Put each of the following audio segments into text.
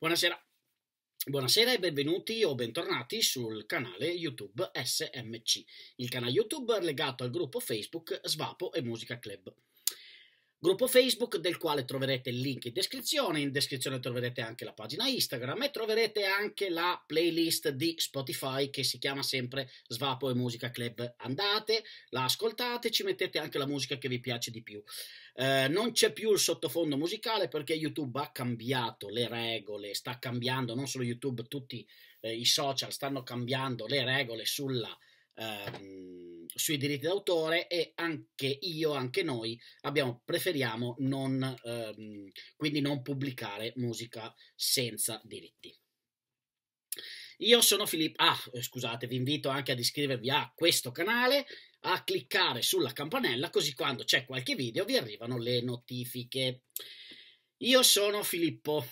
Buonasera. Buonasera e benvenuti o bentornati sul canale YouTube SMC, il canale YouTube legato al gruppo Facebook Svapo e Musica Club gruppo Facebook del quale troverete il link in descrizione, in descrizione troverete anche la pagina Instagram e troverete anche la playlist di Spotify che si chiama sempre Svapo e Musica Club. Andate, la ascoltate, ci mettete anche la musica che vi piace di più. Eh, non c'è più il sottofondo musicale perché YouTube ha cambiato le regole, sta cambiando, non solo YouTube, tutti eh, i social stanno cambiando le regole sulla... Ehm, sui diritti d'autore e anche io, anche noi abbiamo, preferiamo non, ehm, quindi non pubblicare musica senza diritti. Io sono Filippo, ah eh, scusate, vi invito anche ad iscrivervi a questo canale, a cliccare sulla campanella così quando c'è qualche video vi arrivano le notifiche. Io sono Filippo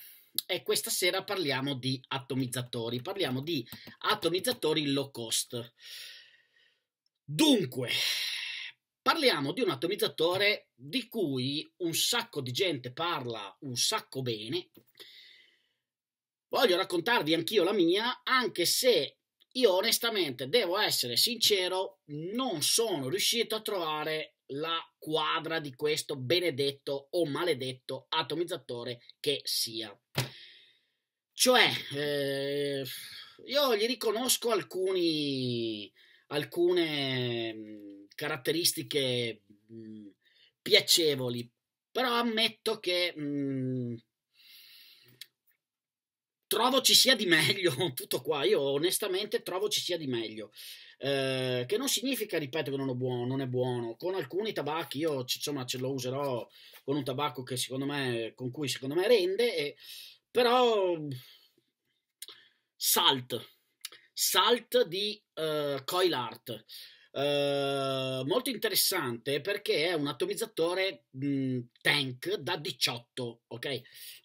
e questa sera parliamo di atomizzatori, parliamo di atomizzatori low cost. Dunque, parliamo di un atomizzatore di cui un sacco di gente parla un sacco bene. Voglio raccontarvi anch'io la mia, anche se io onestamente devo essere sincero, non sono riuscito a trovare la quadra di questo benedetto o maledetto atomizzatore che sia. Cioè, eh, io gli riconosco alcuni, alcune mm, caratteristiche mh, mm, piacevoli, però ammetto che mh, mm, trovo ci sia di meglio, tutto qua, io onestamente trovo ci sia di meglio, eh, che non significa, ripeto, che non è buono, non è buono. con alcuni tabacchi io insomma ce lo userò con un tabacco che secondo me, con cui secondo me rende, e, però salt, Salt di uh, Coil Art. Uh, molto interessante perché è un atomizzatore mh, mm, tank da 18 ok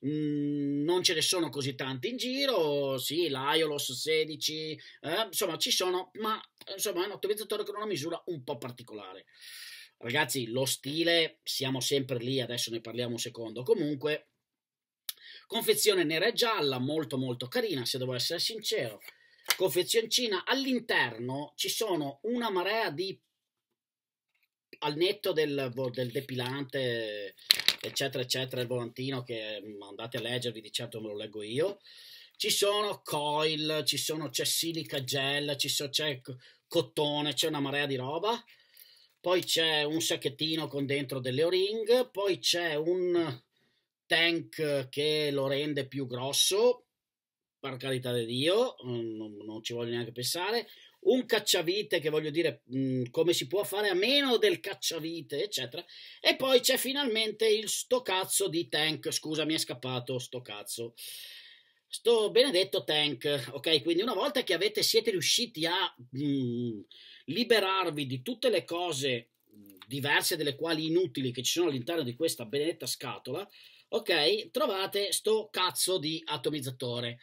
mm, non ce ne sono così tanti in giro sì l'Iolos 16 eh, insomma ci sono ma insomma è un atomizzatore con una misura un po' particolare ragazzi lo stile siamo sempre lì adesso ne parliamo un secondo comunque confezione nera e gialla molto molto carina se devo essere sincero confezioncina all'interno ci sono una marea di al netto del, boh, del, depilante eccetera eccetera il volantino che mm, andate a leggervi di certo me lo leggo io ci sono coil ci sono c'è silica gel ci so, c'è cotone c'è una marea di roba poi c'è un sacchettino con dentro delle o-ring poi c'è un tank che lo rende più grosso per carità di Dio, non, non, ci voglio neanche pensare. Un cacciavite, che voglio dire, mh, come si può fare a meno del cacciavite, eccetera. E poi c'è finalmente il sto cazzo di tank. Scusa, mi è scappato sto cazzo. Sto benedetto tank, ok? Quindi una volta che avete, siete riusciti a mh, liberarvi di tutte le cose diverse delle quali inutili che ci sono all'interno di questa benedetta scatola, ok? Trovate sto cazzo di atomizzatore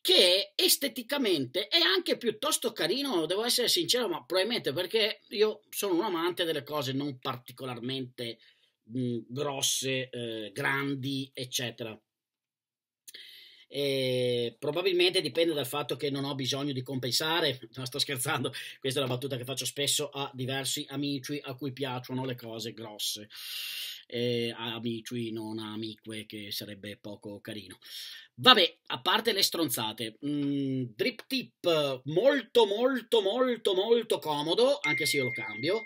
che esteticamente è anche piuttosto carino, devo essere sincero, ma probabilmente perché io sono un amante delle cose non particolarmente mh, mm, grosse, eh, grandi, eccetera. E probabilmente dipende dal fatto che non ho bisogno di compensare. No, sto scherzando, questa è una battuta che faccio spesso a diversi amici a cui piacciono le cose grosse eh, amici, non amiche, che sarebbe poco carino. Vabbè, a parte le stronzate, mm, drip tip molto molto molto molto comodo, anche se io lo cambio.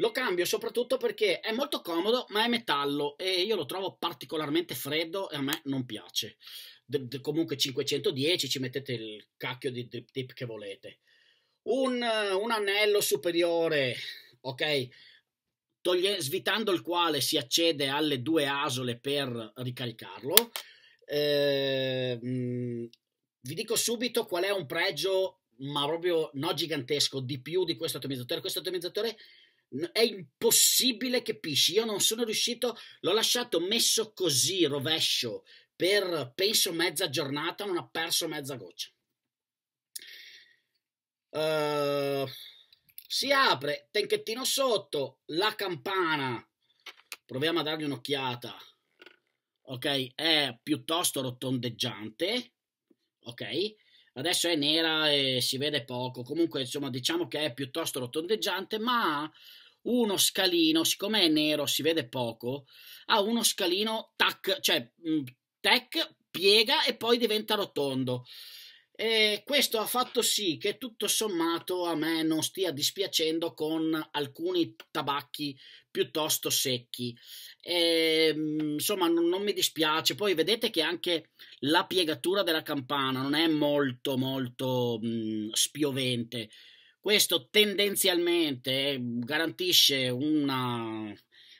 Lo cambio soprattutto perché è molto comodo, ma è metallo e io lo trovo particolarmente freddo e a me non piace. D comunque 510 ci mettete il cacchio di drip tip che volete. Un, un anello superiore, ok? toglie, svitando il quale si accede alle due asole per ricaricarlo. Eh, vi dico subito qual è un pregio, ma proprio no gigantesco, di più di questo atomizzatore. Questo atomizzatore è impossibile che pisci. Io non sono riuscito, l'ho lasciato messo così, rovescio, per penso mezza giornata, non ha perso mezza goccia. Uh, si apre, tenchettino sotto, la campana. Proviamo a dargli un'occhiata. Ok, è piuttosto rotondeggiante. Ok, adesso è nera e si vede poco. Comunque, insomma, diciamo che è piuttosto rotondeggiante, ma ha uno scalino, siccome è nero, si vede poco, ha uno scalino tac, cioè mh, mm, tec, piega e poi diventa rotondo. E questo ha fatto sì che tutto sommato a me non stia dispiacendo con alcuni tabacchi piuttosto secchi. E, ehm, insomma, non, non mi dispiace. Poi vedete che anche la piegatura della campana non è molto, molto mh, mhmm, spiovente. Questo tendenzialmente eh, garantisce una,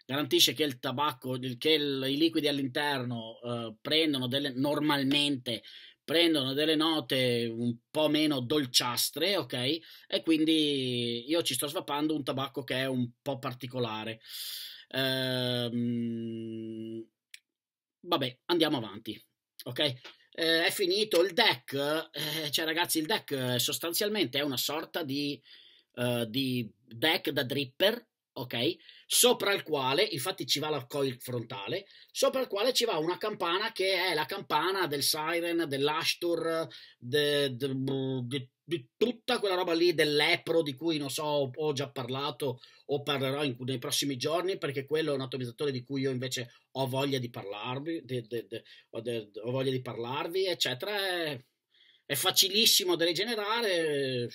garantisce che il tabacco, che il, i liquidi all'interno eh, prendono delle, normalmente prendono delle note un po' meno dolciastre, ok? E quindi io ci sto svapando un tabacco che è un po' particolare. Ehm, vabbè, andiamo avanti, ok? Eh, è finito il deck, eh, cioè ragazzi il deck eh, sostanzialmente è una sorta di, uh, di deck da dripper ok? Sopra il quale, infatti ci va la coil frontale, sopra il quale ci va una campana che è la campana del Siren, dell'Ashtor, de, de, de, di tutta quella roba lì dell'EPRO di cui non so, ho già parlato o parlerò in, nei prossimi giorni perché quello è un atomizzatore di cui io invece ho voglia di parlarvi, de, de, de, ho, voglia di parlarvi, eccetera. È, è facilissimo da rigenerare.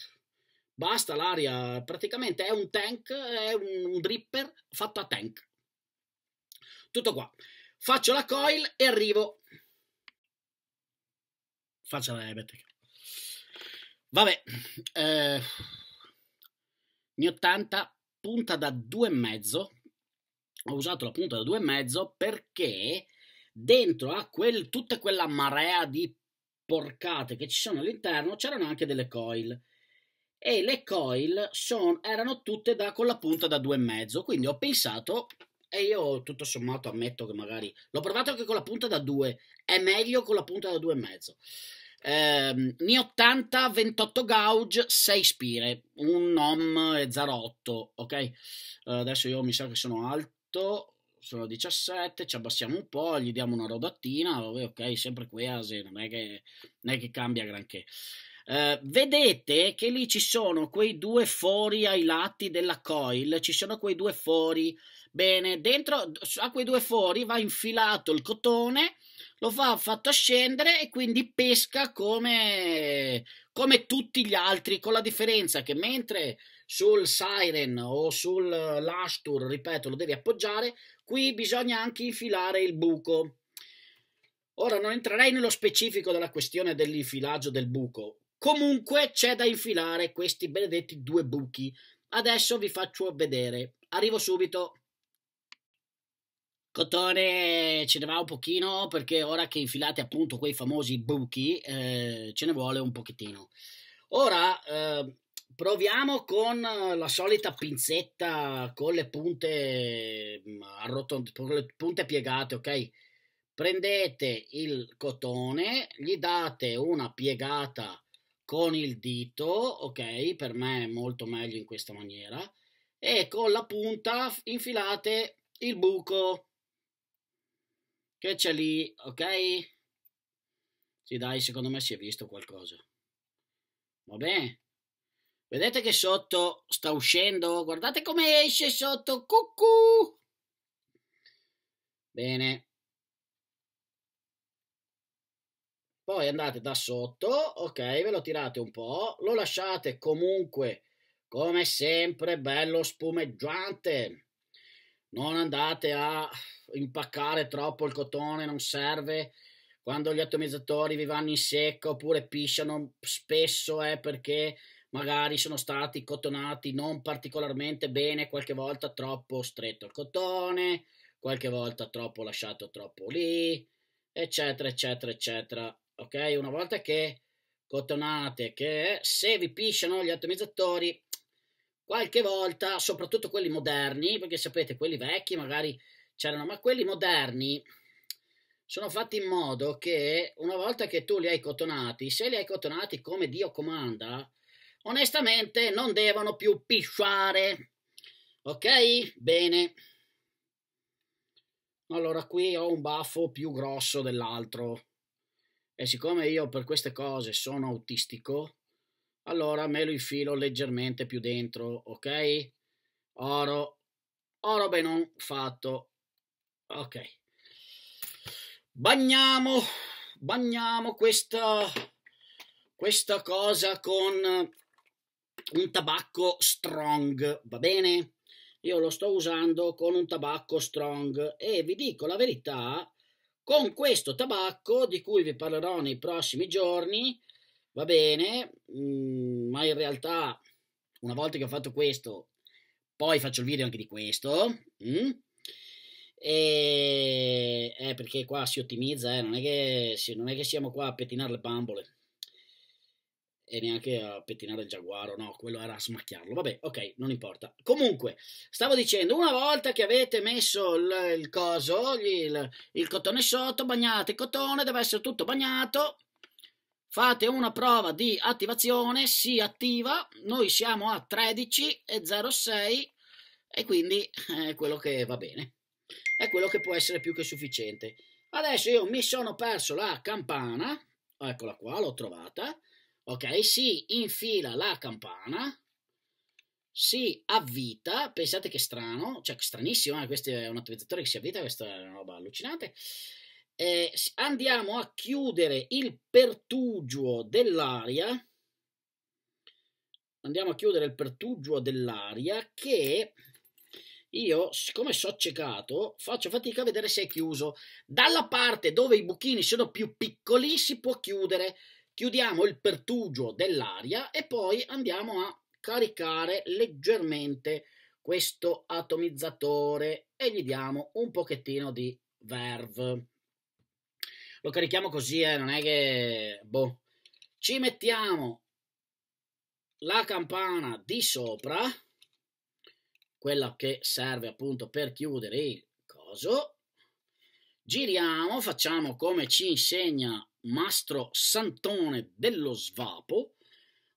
Basta l'aria, praticamente è un tank, è un dripper fatto a tank. Tutto qua. Faccio la coil e arrivo. Faccio la Ebetec. Vabbè, eh, ne 80 punta da 2,5. Ho usato la punta da 2,5 perché dentro a quel, tutta quella marea di porcate che ci sono all'interno c'erano anche delle coil e le coil son, erano tutte da, con la punta da due e mezzo quindi ho pensato e io tutto sommato ammetto che magari l'ho provato anche con la punta da 2 è meglio con la punta da 2,5 ehm, Ni 80 28 gauge 6 spire un NOM 0,8 ok eh, adesso io mi sa che sono alto sono 17 ci abbassiamo un po' gli diamo una rodattina ok sempre quasi non è che, non è che cambia granché eh, vedete che lì ci sono quei due fori ai lati della coil, ci sono quei due fori. Bene, dentro a quei due fori va infilato il cotone, lo fa fatto scendere e quindi pesca come, come tutti gli altri, con la differenza che mentre sul Siren o sul Lashtur, ripeto, lo devi appoggiare, qui bisogna anche infilare il buco. Ora non entrerei nello specifico della questione dell'infilaggio del buco, Comunque c'è da infilare questi benedetti due buchi. Adesso vi faccio vedere. Arrivo subito. Cotone ce ne va un pochino perché ora che infilate appunto quei famosi buchi eh, ce ne vuole un pochettino. Ora eh, proviamo con la solita pinzetta con le punte mm, arrotondate, con le punte piegate, ok? Prendete il cotone, gli date una piegata con il dito, ok, per me è molto meglio in questa maniera, e con la punta infilate il buco che c'è lì, ok? Sì, dai, secondo me si è visto qualcosa. Va bene. Vedete che sotto sta uscendo? Guardate come esce sotto, cucù! Bene, poi andate da sotto, ok, ve lo tirate un po', lo lasciate comunque come sempre bello spumeggiante. Non andate a impaccare troppo il cotone, non serve. Quando gli atomizzatori vi vanno in secca oppure pisciano spesso è eh, perché magari sono stati cotonati non particolarmente bene, qualche volta troppo stretto il cotone, qualche volta troppo lasciato troppo lì, eccetera, eccetera, eccetera ok? Una volta che cotonate, che se vi pisciano gli atomizzatori, qualche volta, soprattutto quelli moderni, perché sapete, quelli vecchi magari c'erano, ma quelli moderni sono fatti in modo che una volta che tu li hai cotonati, se li hai cotonati come Dio comanda, onestamente non devono più pisciare. Ok? Bene. Allora qui ho un baffo più grosso dell'altro e siccome io per queste cose sono autistico, allora me lo infilo leggermente più dentro, ok? Oro, oro benon fatto, ok. Bagniamo, bagniamo questa, questa cosa con un tabacco strong, va bene? Io lo sto usando con un tabacco strong e vi dico la verità, con questo tabacco di cui vi parlerò nei prossimi giorni, va bene, mh, mm, ma in realtà una volta che ho fatto questo, poi faccio il video anche di questo, mh, mm? e, eh, perché qua si ottimizza, eh, non, è che, non è che siamo qua a pettinare le bambole e neanche a pettinare il giaguaro, no, quello era a smacchiarlo. Vabbè, ok, non importa. Comunque, stavo dicendo, una volta che avete messo il, il coso, il, il cotone sotto, bagnate il cotone, deve essere tutto bagnato. Fate una prova di attivazione, si attiva, noi siamo a 13,06 e quindi è quello che va bene. È quello che può essere più che sufficiente. Adesso io mi sono perso la campana, eccola qua, l'ho trovata ok? Si infila la campana, si avvita, pensate che strano, cioè stranissimo, eh? questo è un attualizzatore che si avvita, questa è una roba allucinante. Eh, andiamo a chiudere il pertugio dell'aria, andiamo a chiudere il pertugio dell'aria che io, siccome so ciecato, faccio fatica a vedere se è chiuso. Dalla parte dove i buchini sono più piccoli si può chiudere, chiudiamo il pertugio dell'aria e poi andiamo a caricare leggermente questo atomizzatore e gli diamo un pochettino di verve. Lo carichiamo così, eh, non è che... Boh. Ci mettiamo la campana di sopra, quella che serve appunto per chiudere il coso. Giriamo, facciamo come ci insegna mastro Santone dello Svapo,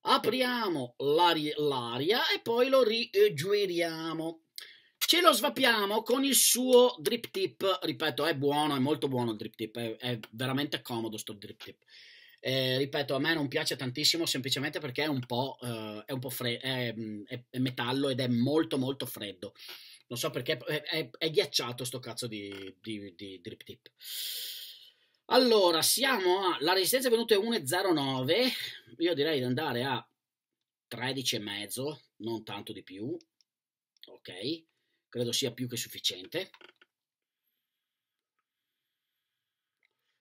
apriamo l'aria, l'aria e poi lo rigiriamo. Ce lo svapiamo con il suo drip tip, ripeto è buono, è molto buono il drip tip, è, è veramente comodo sto drip tip. Eh, ripeto, a me non piace tantissimo semplicemente perché è un po', eh, è po fre- è, è, è, metallo ed è molto molto freddo. Non so perché è, ghiacciato sto cazzo di, di, di drip tip. Allora, siamo alla resistenza venute 1,09, io direi di andare a 13,5, non tanto di più, ok, credo sia più che sufficiente.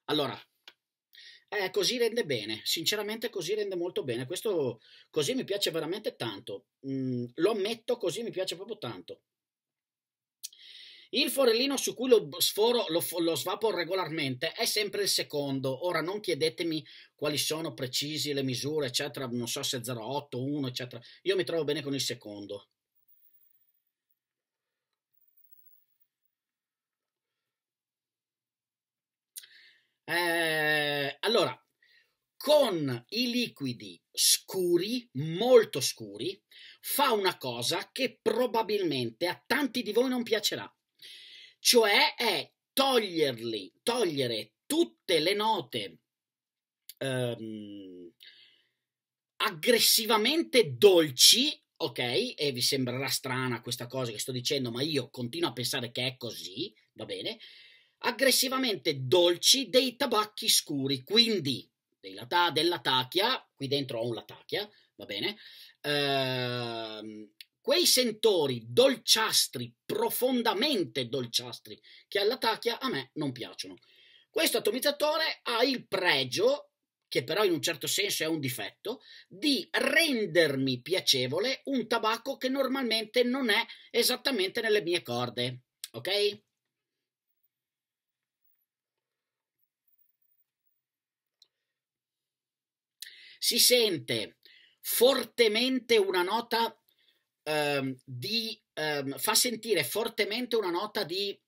Allora, eh, così rende bene, sinceramente così rende molto bene, questo così mi piace veramente tanto, mm, lo ammetto così mi piace proprio tanto. Il forellino su cui lo, sforo, lo, lo svapo regolarmente è sempre il secondo. Ora non chiedetemi quali sono precisi le misure, eccetera, non so se 0,8, 1, eccetera. Io mi trovo bene con il secondo. Eh, allora, con i liquidi scuri, molto scuri, fa una cosa che probabilmente a tanti di voi non piacerà cioè è toglierli, togliere tutte le note ehm, aggressivamente dolci, ok? E vi sembrerà strana questa cosa che sto dicendo, ma io continuo a pensare che è così, va bene? Aggressivamente dolci dei tabacchi scuri, quindi dei lata, della tachia, qui dentro ho un latachia, va bene? Ehm, quei sentori dolciastri, profondamente dolciastri, che alla tacchia a me non piacciono. Questo atomizzatore ha il pregio, che però in un certo senso è un difetto, di rendermi piacevole un tabacco che normalmente non è esattamente nelle mie corde. Ok? Si sente fortemente una nota ehm, di, ehm, fa sentire fortemente una nota di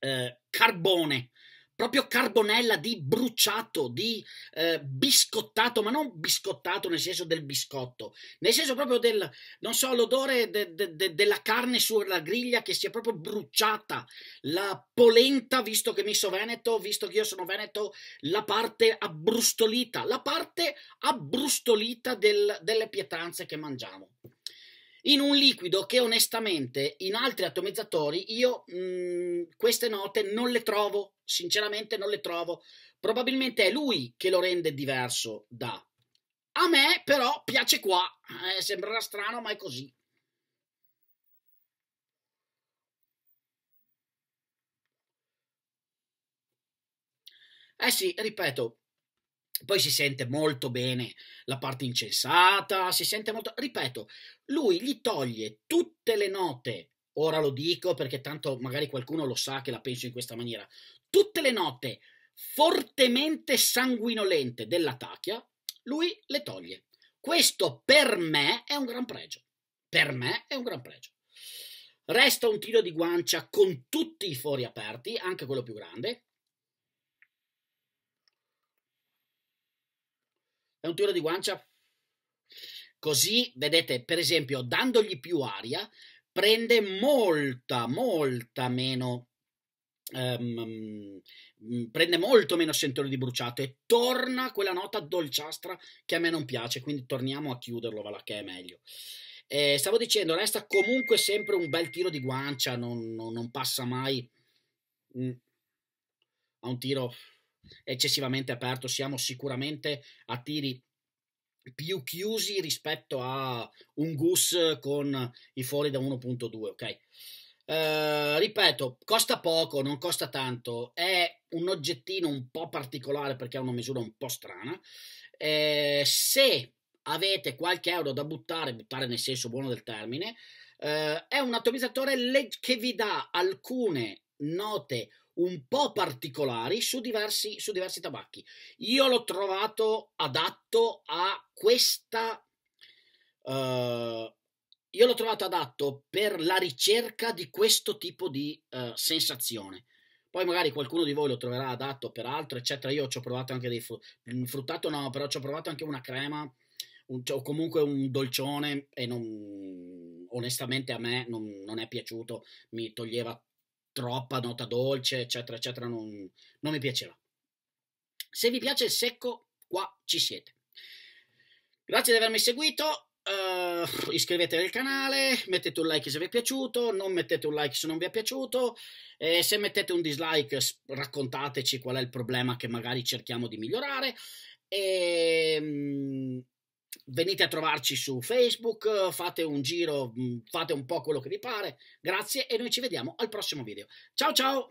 eh, carbone, proprio carbonella di bruciato, di eh, biscottato, ma non biscottato nel senso del biscotto, nel senso proprio del, non so, l'odore de, de, de, della carne sulla griglia che si è proprio bruciata, la polenta, visto che mi so veneto, visto che io sono veneto, la parte abbrustolita, la parte abbrustolita del, delle pietanze che mangiamo in un liquido che onestamente in altri atomizzatori io mh, mm, queste note non le trovo, sinceramente non le trovo. Probabilmente è lui che lo rende diverso da. A me però piace qua, eh, sembrerà strano ma è così. Eh sì, ripeto, poi si sente molto bene la parte incensata, si sente molto... Ripeto, lui gli toglie tutte le note, ora lo dico perché tanto magari qualcuno lo sa che la penso in questa maniera, tutte le note fortemente sanguinolente della tachia, lui le toglie. Questo per me è un gran pregio. Per me è un gran pregio. Resta un tiro di guancia con tutti i fori aperti, anche quello più grande, è un tiro di guancia. Così, vedete, per esempio, dandogli più aria, prende molta, molta meno Um, prende molto meno sentore di bruciato e torna quella nota dolciastra che a me non piace, quindi torniamo a chiuderlo, voilà, che è meglio. Eh, stavo dicendo, resta comunque sempre un bel tiro di guancia, non, non, non passa mai mm, a un tiro eccessivamente aperto, siamo sicuramente a tiri più chiusi rispetto a un Gus con i fuori da 1.2, ok? Uh, ripeto, costa poco, non costa tanto, è un oggettino un po' particolare perché ha una misura un po' strana. Eh, se avete qualche euro da buttare, buttare nel senso buono del termine, eh, è un atomizzatore che vi dà alcune note un po' particolari su diversi, su diversi tabacchi. Io l'ho trovato adatto a questa. Uh, io l'ho trovato adatto per la ricerca di questo tipo di uh, sensazione. Poi magari qualcuno di voi lo troverà adatto per altro, eccetera. Io ci ho provato anche dei fru- mm, fruttato, no, però ci ho provato anche una crema un, cioè, o comunque un dolcione e non, onestamente a me non, non è piaciuto, mi toglieva troppa nota dolce, eccetera, eccetera, non, non mi piaceva. Se vi piace il secco, qua ci siete. Grazie di avermi seguito. Uh, iscrivetevi al canale, mettete un like se vi è piaciuto, non mettete un like se non vi è piaciuto e se mettete un dislike raccontateci qual è il problema che magari cerchiamo di migliorare e, ehm, venite a trovarci su Facebook, fate un giro, mm, fate un po' quello che vi pare. Grazie e noi ci vediamo al prossimo video. Ciao ciao!